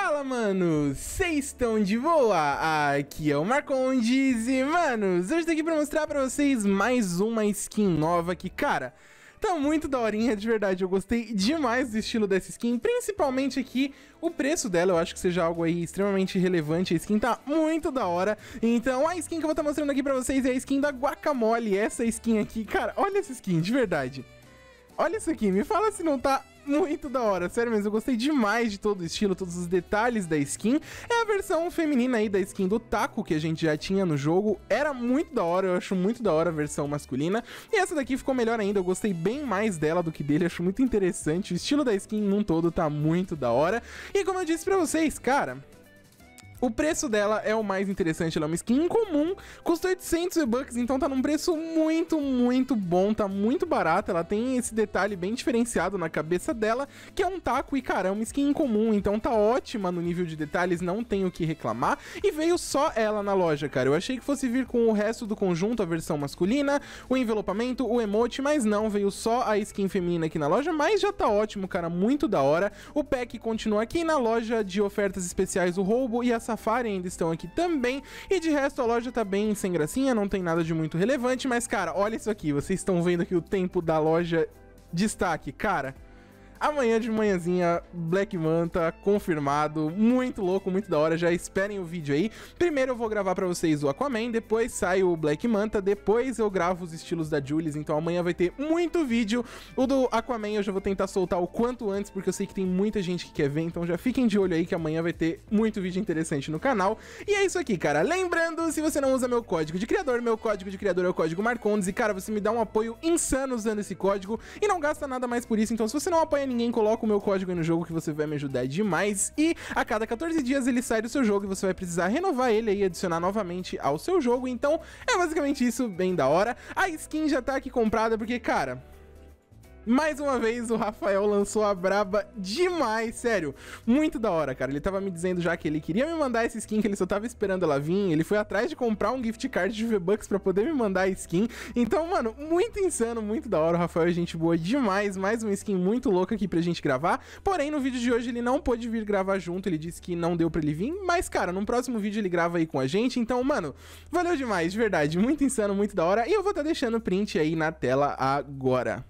Fala, mano! Vocês estão de boa? Aqui é o Marcondes e, manos, hoje tô aqui pra mostrar pra vocês mais uma skin nova que, cara... Tá muito daorinha, de verdade, eu gostei demais do estilo dessa skin, principalmente aqui o preço dela, eu acho que seja algo aí extremamente relevante, a skin tá muito da hora. Então a skin que eu vou estar tá mostrando aqui pra vocês é a skin da Guacamole, essa skin aqui, cara, olha essa skin, de verdade. Olha isso aqui, me fala se não tá muito da hora, sério mesmo, eu gostei demais de todo o estilo, todos os detalhes da skin. É a versão feminina aí da skin do Taco, que a gente já tinha no jogo, era muito da hora, eu acho muito da hora a versão masculina. E essa daqui ficou melhor ainda, eu gostei bem mais dela do que dele, acho muito interessante. O estilo da skin num todo tá muito da hora. E como eu disse pra vocês, cara, o preço dela é o mais interessante, ela é uma skin incomum, custa 800 bucks então tá num preço muito, muito bom, tá muito barata. ela tem esse detalhe bem diferenciado na cabeça dela, que é um taco e cara, é uma skin incomum, então tá ótima no nível de detalhes, não tenho o que reclamar, e veio só ela na loja, cara, eu achei que fosse vir com o resto do conjunto, a versão masculina, o envelopamento, o emote, mas não, veio só a skin feminina aqui na loja, mas já tá ótimo, cara, muito da hora, o pack continua aqui na loja de ofertas especiais, o roubo e as Safari ainda estão aqui também. E de resto, a loja tá bem sem gracinha, não tem nada de muito relevante. Mas, cara, olha isso aqui. Vocês estão vendo aqui o tempo da loja destaque. Cara, Amanhã de manhãzinha, Black Manta confirmado. Muito louco, muito da hora. Já esperem o vídeo aí. Primeiro eu vou gravar para vocês o Aquaman, depois sai o Black Manta, depois eu gravo os estilos da Julius. Então amanhã vai ter muito vídeo. O do Aquaman eu já vou tentar soltar o quanto antes, porque eu sei que tem muita gente que quer ver. Então já fiquem de olho aí que amanhã vai ter muito vídeo interessante no canal. E é isso aqui, cara. Lembrando, se você não usa meu código de criador, meu código de criador é o código Marcondes. E, cara, você me dá um apoio insano usando esse código e não gasta nada mais por isso. Então se você não apoia ninguém coloca o meu código aí no jogo que você vai me ajudar demais. E a cada 14 dias ele sai do seu jogo e você vai precisar renovar ele e adicionar novamente ao seu jogo. Então é basicamente isso, bem da hora. A skin já tá aqui comprada porque, cara... Mais uma vez, o Rafael lançou a braba demais, sério. Muito da hora, cara. Ele tava me dizendo já que ele queria me mandar essa skin, que ele só tava esperando ela vir. Ele foi atrás de comprar um gift card de V-Bucks pra poder me mandar a skin. Então, mano, muito insano, muito da hora. O Rafael é gente boa demais. Mais uma skin muito louca aqui pra gente gravar. Porém, no vídeo de hoje ele não pôde vir gravar junto. Ele disse que não deu pra ele vir. Mas, cara, no próximo vídeo ele grava aí com a gente. Então, mano, valeu demais, de verdade. Muito insano, muito da hora. E eu vou estar tá deixando o print aí na tela agora.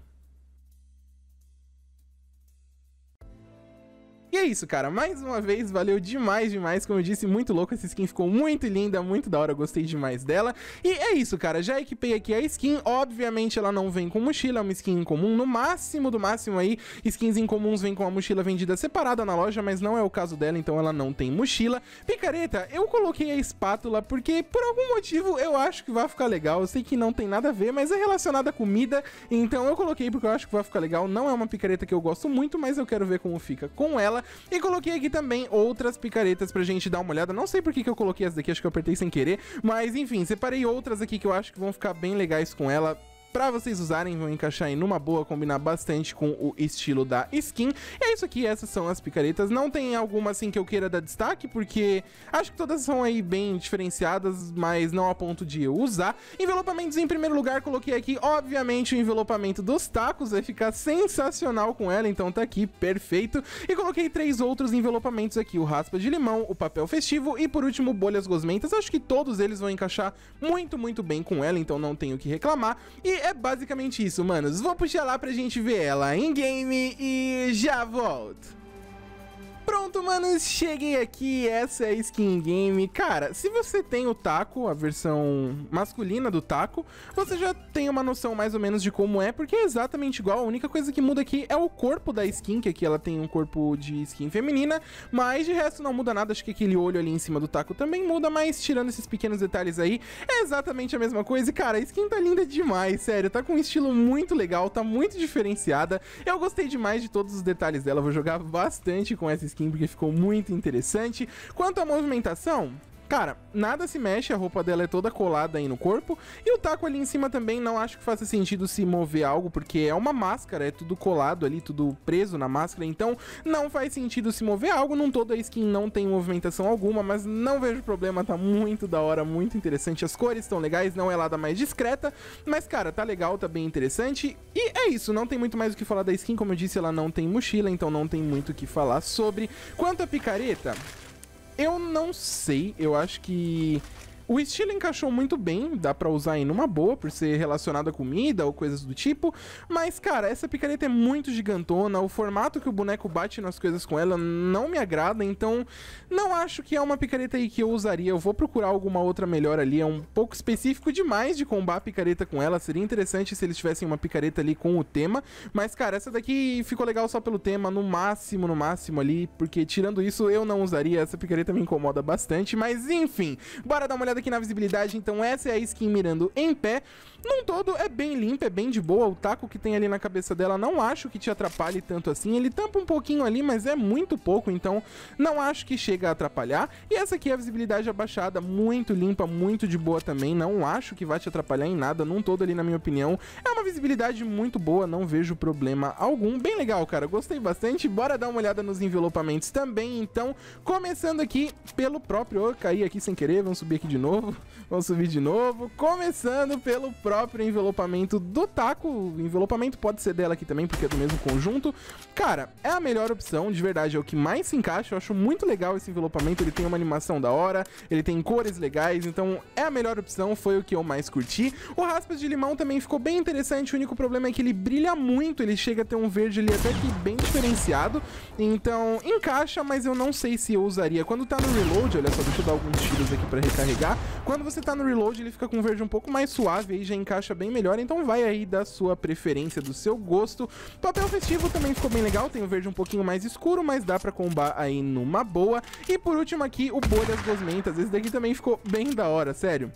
E é isso, cara. Mais uma vez, valeu demais, demais. Como eu disse, muito louco. Essa skin ficou muito linda, muito da hora. Gostei demais dela. E é isso, cara. Já equipei aqui a skin. Obviamente, ela não vem com mochila. É uma skin incomum. No máximo do máximo aí, skins incomuns vêm com a mochila vendida separada na loja, mas não é o caso dela, então ela não tem mochila. Picareta, eu coloquei a espátula porque, por algum motivo, eu acho que vai ficar legal. Eu sei que não tem nada a ver, mas é relacionada à comida. Então eu coloquei porque eu acho que vai ficar legal. Não é uma picareta que eu gosto muito, mas eu quero ver como fica com ela dela. E coloquei aqui também outras picaretas pra gente dar uma olhada. Não sei por que, que eu coloquei essa daqui, acho que eu apertei sem querer. Mas enfim, separei outras aqui que eu acho que vão ficar bem legais com ela para vocês usarem, vão encaixar em numa boa, combinar bastante com o estilo da skin. E é isso aqui, essas são as picaretas. Não tem alguma assim que eu queira dar destaque, porque acho que todas são aí bem diferenciadas, mas não a ponto de eu usar. Envelopamentos em primeiro lugar, coloquei aqui, obviamente, o envelopamento dos tacos, vai ficar sensacional com ela, então tá aqui, perfeito. E coloquei três outros envelopamentos aqui, o raspa de limão, o papel festivo e por último, bolhas gosmentas. Acho que todos eles vão encaixar muito, muito bem com ela, então não tenho o que reclamar. E é basicamente isso, manos. Vou puxar lá pra gente ver ela em game e já volto. Pronto, manos, cheguei aqui, essa é a skin game. Cara, se você tem o taco, a versão masculina do taco, você já tem uma noção mais ou menos de como é, porque é exatamente igual, a única coisa que muda aqui é o corpo da skin, que aqui ela tem um corpo de skin feminina, mas de resto não muda nada, acho que aquele olho ali em cima do taco também muda, mas tirando esses pequenos detalhes aí, é exatamente a mesma coisa. E cara, a skin tá linda demais, sério, tá com um estilo muito legal, tá muito diferenciada, eu gostei demais de todos os detalhes dela, vou jogar bastante com essa skin, skin porque ficou muito interessante. Quanto à movimentação, Cara, nada se mexe, a roupa dela é toda colada aí no corpo. E o taco ali em cima também não acho que faça sentido se mover algo, porque é uma máscara, é tudo colado ali, tudo preso na máscara. Então não faz sentido se mover algo. Num todo a skin não tem movimentação alguma, mas não vejo problema, tá muito da hora, muito interessante. As cores estão legais, não é lá da mais discreta. Mas, cara, tá legal, tá bem interessante. E é isso, não tem muito mais o que falar da skin. Como eu disse, ela não tem mochila, então não tem muito o que falar sobre. Quanto à picareta. Eu não sei, eu acho que o estilo encaixou muito bem, dá para usar em numa boa, por ser relacionado à comida ou coisas do tipo, mas, cara, essa picareta é muito gigantona, o formato que o boneco bate nas coisas com ela não me agrada, então não acho que é uma picareta aí que eu usaria, eu vou procurar alguma outra melhor ali, é um pouco específico demais de combar a picareta com ela, seria interessante se eles tivessem uma picareta ali com o tema, mas, cara, essa daqui ficou legal só pelo tema, no máximo, no máximo ali, porque tirando isso, eu não usaria, essa picareta me incomoda bastante, mas enfim, bora dar uma olhada aqui na visibilidade, então essa é a skin mirando em pé. Num todo, é bem limpo, é bem de boa. O taco que tem ali na cabeça dela não acho que te atrapalhe tanto assim. Ele tampa um pouquinho ali, mas é muito pouco, então não acho que chega a atrapalhar. E essa aqui é a visibilidade abaixada, muito limpa, muito de boa também. Não acho que vai te atrapalhar em nada, num todo ali, na minha opinião. É uma visibilidade muito boa, não vejo problema algum. Bem legal, cara, gostei bastante. Bora dar uma olhada nos envelopamentos também, então. Começando aqui pelo próprio... Eu caí aqui sem querer, vamos subir aqui de novo. Vamos subir de novo. Começando pelo próprio próprio envelopamento do taco. O envelopamento pode ser dela aqui também, porque é do mesmo conjunto. Cara, é a melhor opção, de verdade, é o que mais se encaixa. Eu acho muito legal esse envelopamento, ele tem uma animação da hora, ele tem cores legais, então é a melhor opção, foi o que eu mais curti. O raspas de limão também ficou bem interessante, o único problema é que ele brilha muito, ele chega a ter um verde ali até que bem diferenciado. Então, encaixa, mas eu não sei se eu usaria. Quando tá no reload, olha só, deixa eu dar alguns tiros aqui pra recarregar. Quando você tá no reload, ele fica com um verde um pouco mais suave, aí já encaixa bem melhor, então vai aí da sua preferência, do seu gosto. Papel festivo também ficou bem legal, tem o verde um pouquinho mais escuro, mas dá pra combar aí numa boa. E por último aqui, o bolhas gosmentas, esse daqui também ficou bem da hora, sério.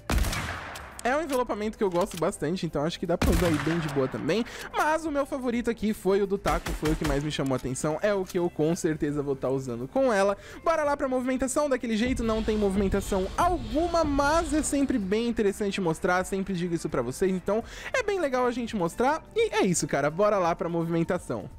É um envelopamento que eu gosto bastante, então acho que dá pra usar aí bem de boa também. Mas o meu favorito aqui foi o do taco, foi o que mais me chamou a atenção. É o que eu com certeza vou estar tá usando com ela. Bora lá pra movimentação, daquele jeito não tem movimentação alguma, mas é sempre bem interessante mostrar, sempre digo isso pra vocês, então é bem legal a gente mostrar. E é isso, cara, bora lá pra movimentação.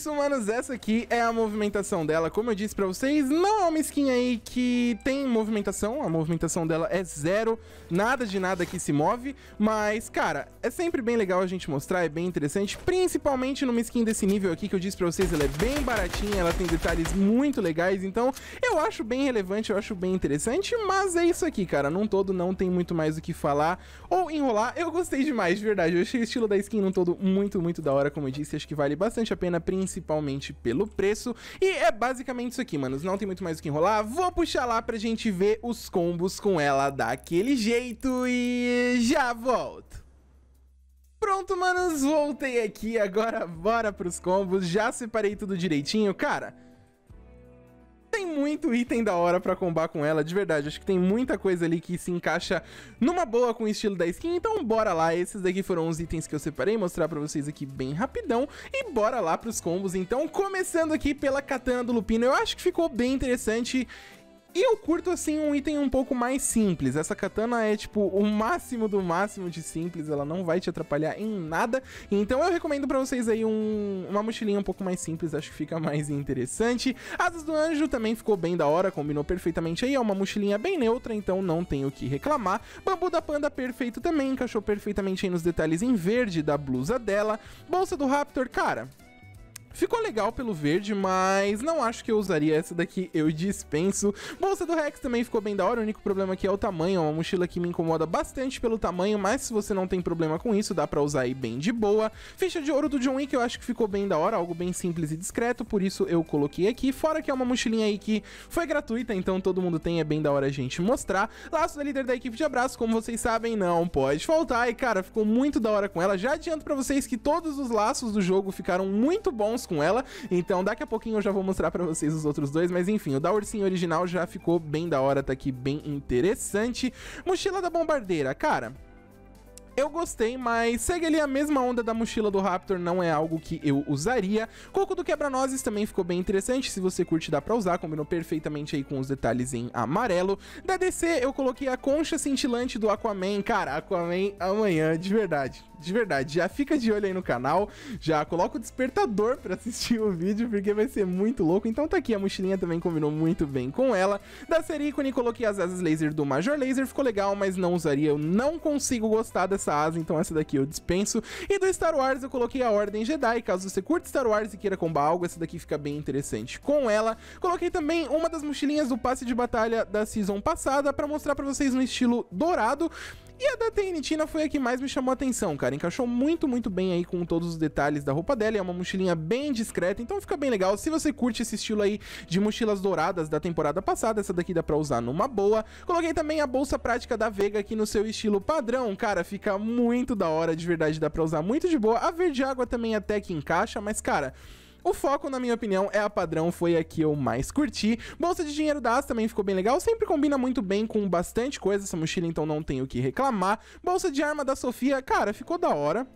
isso, manos, essa aqui é a movimentação dela. Como eu disse pra vocês, não é uma skin aí que tem movimentação. A movimentação dela é zero, nada de nada que se move. Mas, cara, é sempre bem legal a gente mostrar, é bem interessante. Principalmente numa skin desse nível aqui que eu disse pra vocês, ela é bem baratinha, ela tem detalhes muito legais. Então, eu acho bem relevante, eu acho bem interessante. Mas é isso aqui, cara. Num todo não tem muito mais o que falar ou enrolar. Eu gostei demais, de verdade. Eu achei o estilo da skin num todo muito, muito da hora, como eu disse. Acho que vale bastante a pena, principalmente principalmente pelo preço. E é basicamente isso aqui, manos. Não tem muito mais o que enrolar. Vou puxar lá pra gente ver os combos com ela daquele jeito e já volto. Pronto, manos, voltei aqui, agora bora pros combos, já separei tudo direitinho, cara tem muito item da hora para combar com ela, de verdade. Acho que tem muita coisa ali que se encaixa numa boa com o estilo da skin. Então bora lá, esses daqui foram os itens que eu separei, mostrar para vocês aqui bem rapidão. E bora lá pros combos, então, começando aqui pela katana do Lupino. Eu acho que ficou bem interessante e eu curto, assim, um item um pouco mais simples. Essa katana é, tipo, o máximo do máximo de simples. Ela não vai te atrapalhar em nada. Então eu recomendo pra vocês aí um, uma mochilinha um pouco mais simples. Acho que fica mais interessante. Asas do Anjo também ficou bem da hora. Combinou perfeitamente aí. É uma mochilinha bem neutra, então não tenho o que reclamar. Bambu da Panda perfeito também. Encaixou perfeitamente aí nos detalhes em verde da blusa dela. Bolsa do Raptor, cara... Ficou legal pelo verde, mas não acho que eu usaria essa daqui, eu dispenso. Bolsa do Rex também ficou bem da hora, o único problema aqui é o tamanho, é uma mochila que me incomoda bastante pelo tamanho, mas se você não tem problema com isso, dá pra usar aí bem de boa. Ficha de ouro do John Wick eu acho que ficou bem da hora, algo bem simples e discreto, por isso eu coloquei aqui, fora que é uma mochilinha aí que foi gratuita, então todo mundo tem, é bem da hora a gente mostrar. Laço da líder da equipe de abraço, como vocês sabem, não pode faltar, e cara, ficou muito da hora com ela, já adianto pra vocês que todos os laços do jogo ficaram muito bons com ela. Então daqui a pouquinho eu já vou mostrar para vocês os outros dois, mas enfim, o da ursinha original já ficou bem da hora, tá aqui bem interessante. Mochila da bombardeira, cara... Eu gostei, mas segue ali a mesma onda da mochila do Raptor, não é algo que eu usaria. Coco do quebra-nozes também ficou bem interessante, se você curte dá pra usar, combinou perfeitamente aí com os detalhes em amarelo. Da DC eu coloquei a concha cintilante do Aquaman, cara, Aquaman amanhã, de verdade, de verdade. Já fica de olho aí no canal, já coloca o despertador pra assistir o vídeo, porque vai ser muito louco. Então tá aqui, a mochilinha também combinou muito bem com ela. Da Serícone coloquei as asas laser do Major Laser, ficou legal, mas não usaria, eu não consigo gostar dessa então essa daqui eu dispenso. E do Star Wars eu coloquei a Ordem Jedi, caso você curte Star Wars e queira combar algo, essa daqui fica bem interessante com ela. Coloquei também uma das mochilinhas do passe de batalha da season passada para mostrar para vocês no estilo dourado. E a da Tina foi a que mais me chamou a atenção, cara. Encaixou muito, muito bem aí com todos os detalhes da roupa dela. É uma mochilinha bem discreta, então fica bem legal. Se você curte esse estilo aí de mochilas douradas da temporada passada, essa daqui dá pra usar numa boa. Coloquei também a bolsa prática da Vega aqui no seu estilo padrão. Cara, fica muito da hora, de verdade, dá pra usar muito de boa. A verde água também até que encaixa, mas, cara... O foco, na minha opinião, é a padrão, foi a que eu mais curti. Bolsa de dinheiro da As também ficou bem legal, sempre combina muito bem com bastante coisa essa mochila, então não tenho o que reclamar. Bolsa de arma da Sofia, cara, ficou da hora.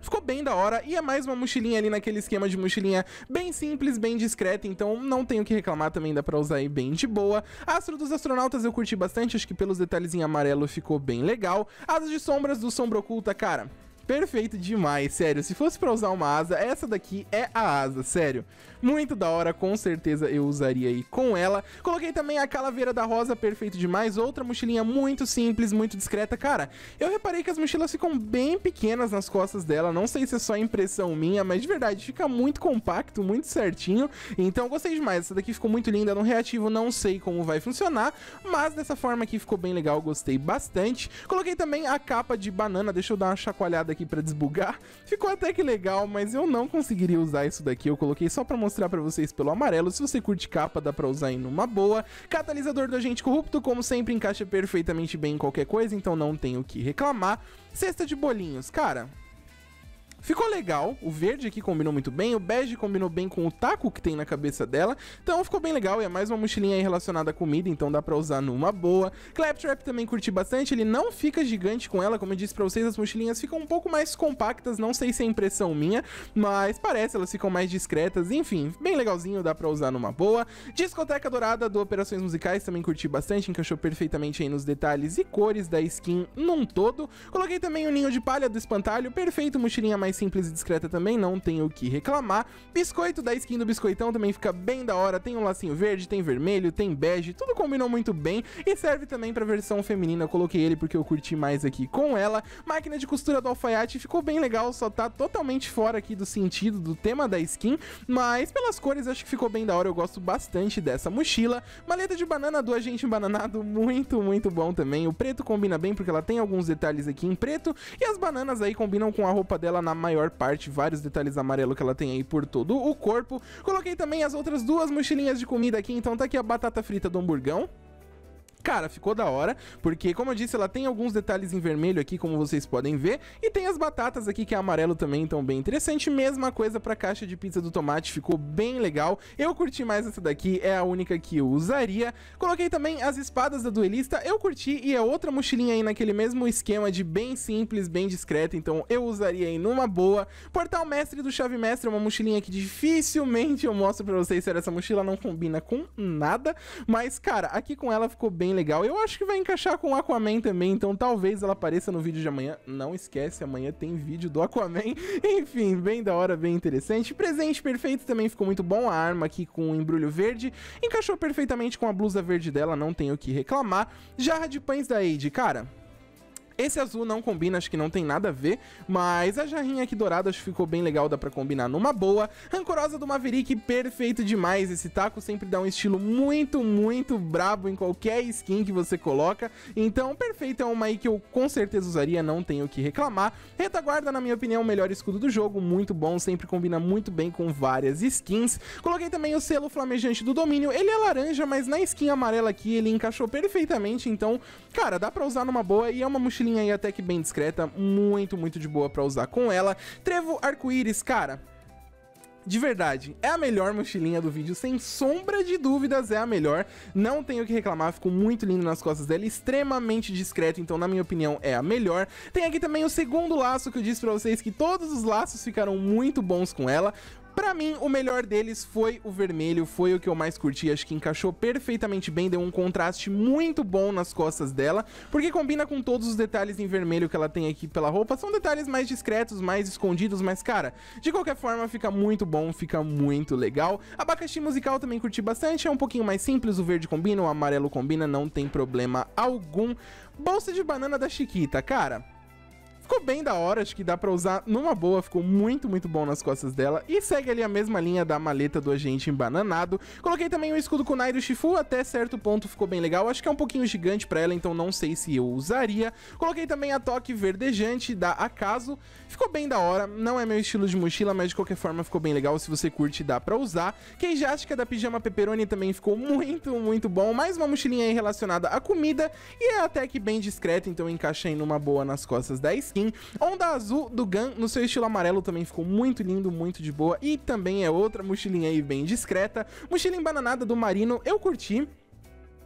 Ficou bem da hora e é mais uma mochilinha ali naquele esquema de mochilinha bem simples, bem discreta, então não tenho o que reclamar, também dá pra usar aí bem de boa. Astro dos Astronautas eu curti bastante, acho que pelos detalhes em amarelo ficou bem legal. Asas de Sombras do Sombra Oculta, cara, Perfeito demais, sério. Se fosse pra usar uma asa, essa daqui é a asa, sério. Muito da hora, com certeza eu usaria aí com ela. Coloquei também a calaveira da rosa, perfeito demais. Outra mochilinha muito simples, muito discreta. Cara, eu reparei que as mochilas ficam bem pequenas nas costas dela. Não sei se é só impressão minha, mas de verdade, fica muito compacto, muito certinho. Então, gostei demais. Essa daqui ficou muito linda no reativo, não sei como vai funcionar. Mas dessa forma aqui ficou bem legal, gostei bastante. Coloquei também a capa de banana, deixa eu dar uma chacoalhada aqui aqui para desbugar. Ficou até que legal, mas eu não conseguiria usar isso daqui. Eu coloquei só para mostrar para vocês pelo amarelo. Se você curte capa, dá para usar em uma boa. Catalisador do agente corrupto, como sempre, encaixa perfeitamente bem em qualquer coisa, então não tenho o que reclamar. Cesta de bolinhos, cara... Ficou legal, o verde aqui combinou muito bem, o bege combinou bem com o taco que tem na cabeça dela, então ficou bem legal e é mais uma mochilinha aí relacionada à comida, então dá pra usar numa boa. Claptrap também curti bastante, ele não fica gigante com ela, como eu disse pra vocês, as mochilinhas ficam um pouco mais compactas, não sei se é impressão minha, mas parece, elas ficam mais discretas, enfim, bem legalzinho, dá pra usar numa boa. Discoteca Dourada do Operações Musicais, também curti bastante, encaixou perfeitamente aí nos detalhes e cores da skin num todo. Coloquei também o Ninho de Palha do Espantalho, perfeito, mochilinha mais simples e discreta também, não tem o que reclamar. Biscoito da skin do biscoitão também fica bem da hora, tem um lacinho verde, tem vermelho, tem bege, tudo combinou muito bem e serve também pra versão feminina, eu coloquei ele porque eu curti mais aqui com ela. Máquina de costura do alfaiate ficou bem legal, só tá totalmente fora aqui do sentido do tema da skin, mas pelas cores acho que ficou bem da hora, eu gosto bastante dessa mochila. Maleta de banana do agente bananado, muito, muito bom também. O preto combina bem porque ela tem alguns detalhes aqui em preto e as bananas aí combinam com a roupa dela na maior parte, vários detalhes amarelo que ela tem aí por todo o corpo. Coloquei também as outras duas mochilinhas de comida aqui, então tá aqui a batata frita do hamburgão, Cara, ficou da hora, porque como eu disse, ela tem alguns detalhes em vermelho aqui, como vocês podem ver, e tem as batatas aqui que é amarelo também, então bem interessante. Mesma coisa pra caixa de pizza do tomate, ficou bem legal. Eu curti mais essa daqui, é a única que eu usaria. Coloquei também as espadas da duelista, eu curti, e é outra mochilinha aí naquele mesmo esquema de bem simples, bem discreta, então eu usaria aí numa boa. Portal Mestre do Chave Mestre é uma mochilinha que dificilmente eu mostro pra vocês, sério, essa mochila não combina com nada, mas cara, aqui com ela ficou bem legal. Eu acho que vai encaixar com o Aquaman também, então talvez ela apareça no vídeo de amanhã. Não esquece, amanhã tem vídeo do Aquaman. Enfim, bem da hora, bem interessante. Presente perfeito também ficou muito bom. A arma aqui com o embrulho verde encaixou perfeitamente com a blusa verde dela, não tenho o que reclamar. Jarra de pães da Aide, cara... Esse azul não combina, acho que não tem nada a ver, mas a jarrinha aqui dourada acho que ficou bem legal, dá pra combinar numa boa. Rancorosa do Maverick, perfeito demais, esse taco sempre dá um estilo muito, muito brabo em qualquer skin que você coloca, então perfeito é uma aí que eu com certeza usaria, não tenho o que reclamar. Retaguarda, na minha opinião, o melhor escudo do jogo, muito bom, sempre combina muito bem com várias skins. Coloquei também o selo flamejante do domínio, ele é laranja, mas na skin amarela aqui ele encaixou perfeitamente, então, cara, dá pra usar numa boa e é uma mochila e aí até que bem discreta, muito, muito de boa pra usar com ela. Trevo Arco-Íris, cara, de verdade, é a melhor mochilinha do vídeo, sem sombra de dúvidas é a melhor. Não tenho o que reclamar, ficou muito lindo nas costas dela, extremamente discreto, então na minha opinião é a melhor. Tem aqui também o segundo laço que eu disse pra vocês que todos os laços ficaram muito bons com ela. Pra mim, o melhor deles foi o vermelho, foi o que eu mais curti, acho que encaixou perfeitamente bem, deu um contraste muito bom nas costas dela, porque combina com todos os detalhes em vermelho que ela tem aqui pela roupa, são detalhes mais discretos, mais escondidos, mas cara, de qualquer forma fica muito bom, fica muito legal. Abacaxi musical também curti bastante, é um pouquinho mais simples, o verde combina, o amarelo combina, não tem problema algum. Bolsa de banana da Chiquita, cara... Ficou bem da hora, acho que dá pra usar numa boa, ficou muito, muito bom nas costas dela. E segue ali a mesma linha da maleta do agente embananado. Coloquei também o escudo kunai do Shifu, até certo ponto ficou bem legal. Acho que é um pouquinho gigante pra ela, então não sei se eu usaria. Coloquei também a toque verdejante da Acaso Ficou bem da hora, não é meu estilo de mochila, mas de qualquer forma ficou bem legal. Se você curte, dá pra usar. Queijástica é da Pijama Pepperoni também ficou muito, muito bom. Mais uma mochilinha aí relacionada à comida e é até que bem discreta, então encaixa aí numa boa nas costas da skin. Onda azul do Gun no seu estilo amarelo também ficou muito lindo, muito de boa. E também é outra mochilinha aí bem discreta. Mochilinha embananada do Marino, eu curti.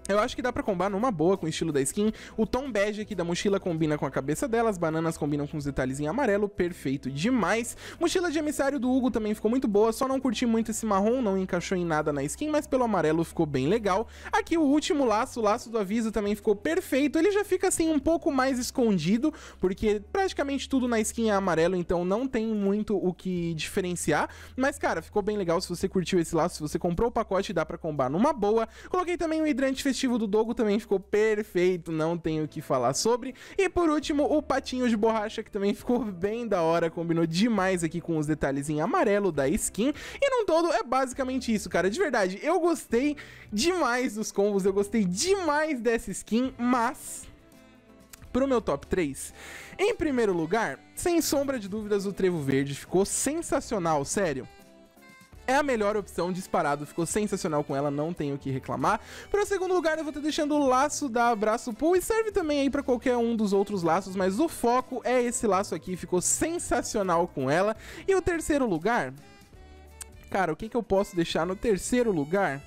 Eu acho que dá pra combinar numa boa com o estilo da skin. O tom bege aqui da mochila combina com a cabeça dela, as bananas combinam com os detalhes em amarelo, perfeito demais. Mochila de emissário do Hugo também ficou muito boa, só não curti muito esse marrom, não encaixou em nada na skin, mas pelo amarelo ficou bem legal. Aqui o último laço, o laço do aviso também ficou perfeito, ele já fica assim um pouco mais escondido, porque praticamente tudo na skin é amarelo, então não tem muito o que diferenciar. Mas cara, ficou bem legal se você curtiu esse laço, se você comprou o pacote, dá pra combinar numa boa. Coloquei também o hidrante festivo do Dogo também ficou perfeito, não tenho o que falar sobre. E por último, o patinho de borracha, que também ficou bem da hora, combinou demais aqui com os detalhes em amarelo da skin. E num todo, é basicamente isso, cara. De verdade, eu gostei demais dos combos, eu gostei demais dessa skin, mas... Pro meu top 3, em primeiro lugar, sem sombra de dúvidas, o Trevo Verde ficou sensacional, sério é a melhor opção, disparado. Ficou sensacional com ela, não tenho o que reclamar. Para o segundo lugar, eu vou estar deixando o laço da Abraço Pool e serve também aí para qualquer um dos outros laços, mas o foco é esse laço aqui, ficou sensacional com ela. E o terceiro lugar... Cara, o que, que eu posso deixar no terceiro lugar?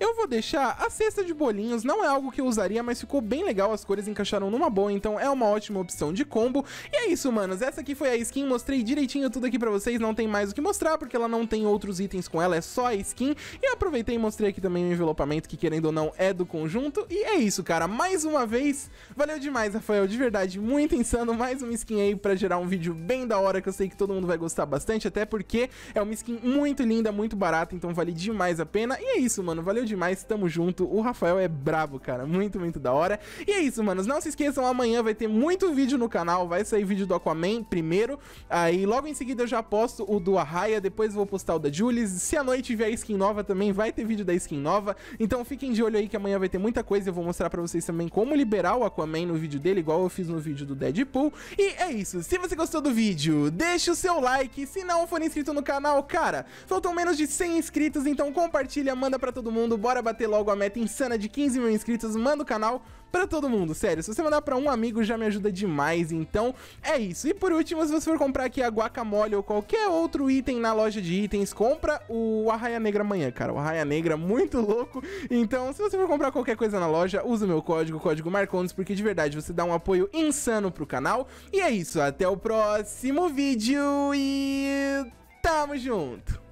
Eu vou deixar a cesta de bolinhos, não é algo que eu usaria, mas ficou bem legal, as cores encaixaram numa boa, então é uma ótima opção de combo. E é isso, manos, essa aqui foi a skin, mostrei direitinho tudo aqui pra vocês, não tem mais o que mostrar, porque ela não tem outros itens com ela, é só a skin. E aproveitei e mostrei aqui também o envelopamento, que querendo ou não é do conjunto. E é isso, cara, mais uma vez, valeu demais, Rafael, de verdade, muito insano, mais uma skin aí pra gerar um vídeo bem da hora, que eu sei que todo mundo vai gostar bastante, até porque é uma skin muito linda, muito barata, então vale demais a pena. E é isso, mano, valeu valeu demais, tamo junto. O Rafael é brabo, cara. Muito, muito da hora. E é isso, manos. Não se esqueçam, amanhã vai ter muito vídeo no canal. Vai sair vídeo do Aquaman primeiro. Aí logo em seguida eu já posto o do Arraia. Depois vou postar o da Julius. Se à noite vier skin nova também, vai ter vídeo da skin nova. Então fiquem de olho aí que amanhã vai ter muita coisa. Eu vou mostrar pra vocês também como liberar o Aquaman no vídeo dele, igual eu fiz no vídeo do Deadpool. E é isso. Se você gostou do vídeo, deixa o seu like. Se não for inscrito no canal, cara, faltam menos de 100 inscritos. Então compartilha, manda pra todo mundo mundo, bora bater logo a meta insana de 15 mil inscritos, manda o canal pra todo mundo, sério. Se você mandar pra um amigo já me ajuda demais, então é isso. E por último, se você for comprar aqui a guacamole ou qualquer outro item na loja de itens, compra o Arraia Negra amanhã, cara. O Arraia Negra muito louco. Então, se você for comprar qualquer coisa na loja, usa o meu código, o código Marcondes, porque de verdade você dá um apoio insano pro canal. E é isso, até o próximo vídeo e tamo junto!